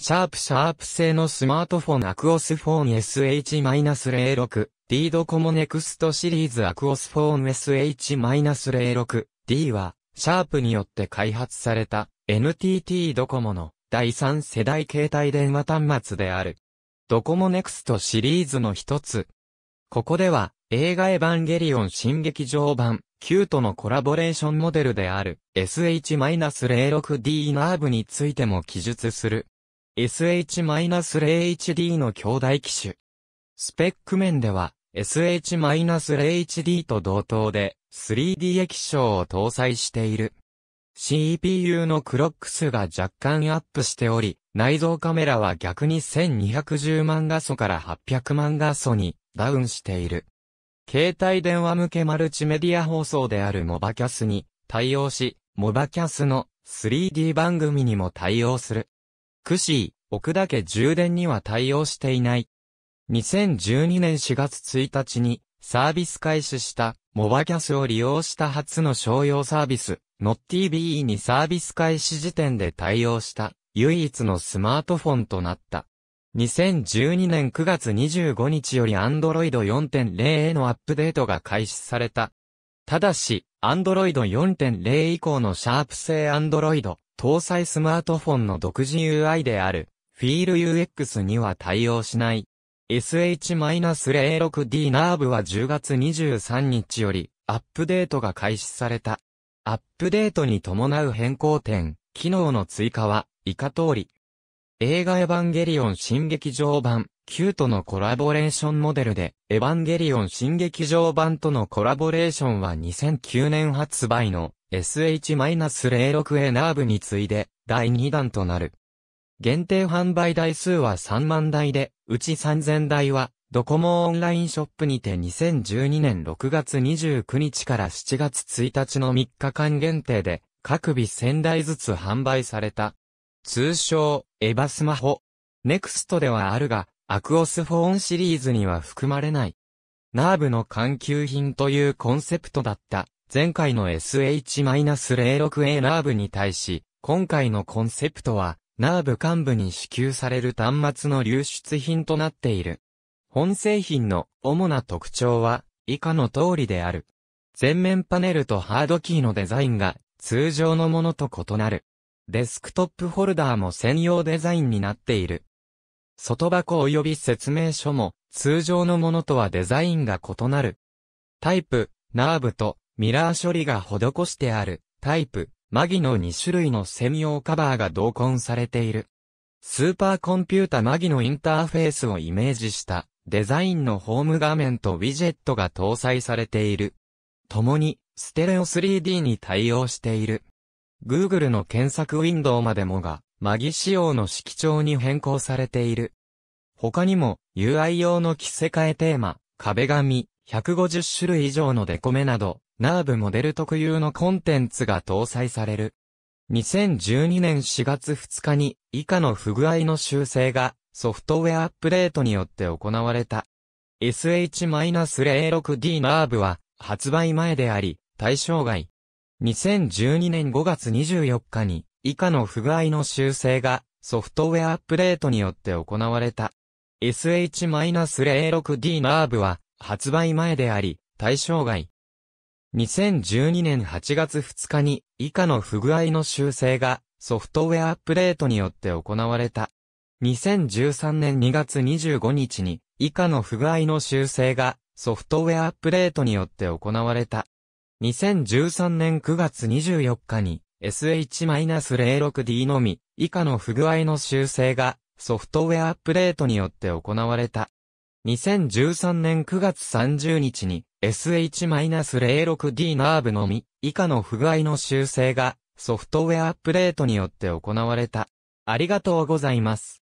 シャープシャープ製のスマートフォンアクオスフォン SH-06、D ドコモネクストシリーズアクオスフォン SH-06、D は、シャープによって開発された NTT ドコモの第3世代携帯電話端末である。ドコモネクストシリーズの一つ。ここでは、映画エヴァンゲリオン新劇場版、Q とのコラボレーションモデルである SH-06D ナーブについても記述する。SH-0HD の兄弟機種。スペック面では、SH-0HD と同等で 3D 液晶を搭載している。CPU のクロック数が若干アップしており、内蔵カメラは逆に1210万画素から800万画素にダウンしている。携帯電話向けマルチメディア放送であるモバキャスに対応し、モバキャスの 3D 番組にも対応する。クシー、奥田家充電には対応していない。2012年4月1日にサービス開始したモバキャスを利用した初の商用サービス、NotTV にサービス開始時点で対応した唯一のスマートフォンとなった。2012年9月25日より Android 4.0へのアップデートが開始された。ただし、Android 4.0以降のシャープ製 Android 搭載スマートフォンの独自 UI である、フィール u x には対応しない。SH-06D ナーブは10月23日より、アップデートが開始された。アップデートに伴う変更点、機能の追加は、以下通り。映画エヴァンゲリオン新劇場版、Q とのコラボレーションモデルで、エヴァンゲリオン新劇場版とのコラボレーションは2009年発売の SH-06A ナーブに次いで第2弾となる。限定販売台数は3万台で、うち3000台は、ドコモオンラインショップにて2012年6月29日から7月1日の3日間限定で、各日1000台ずつ販売された。通称、エヴァスマホ。ネクストではあるが、アクオスフォーンシリーズには含まれない。ナーブの緩急品というコンセプトだった前回の SH-06A ナーブに対し、今回のコンセプトは、ナーブ幹部に支給される端末の流出品となっている。本製品の主な特徴は、以下の通りである。前面パネルとハードキーのデザインが通常のものと異なる。デスクトップホルダーも専用デザインになっている。外箱及び説明書も通常のものとはデザインが異なる。タイプ、ナーブとミラー処理が施してある、タイプ、マギの2種類の専用カバーが同梱されている。スーパーコンピュータマギのインターフェースをイメージしたデザインのホーム画面とウィジェットが搭載されている。共にステレオ 3D に対応している。Google の検索ウィンドウまでもがマギ仕様の色調に変更されている。他にも UI 用の着せ替えテーマ、壁紙、150種類以上のデコメなどナーブモデル特有のコンテンツが搭載される。2012年4月2日に以下の不具合の修正がソフトウェアアップデートによって行われた。SH-06D ナーブは発売前であり対象外。2012年5月24日に以下の不具合の修正がソフトウェアアップデートによって行われた。SH-06D ナーブは発売前であり対象外。2012年8月2日に以下の不具合の修正がソフトウェアアップデートによって行われた。2013年2月25日に以下の不具合の修正がソフトウェアアップデートによって行われた。2013年9月24日に SH-06D のみ以下の不具合の修正がソフトウェアアップデートによって行われた。2013年9月30日に SH-06D ナーブのみ、以下の不具合の修正が、ソフトウェアアップデートによって行われた。ありがとうございます。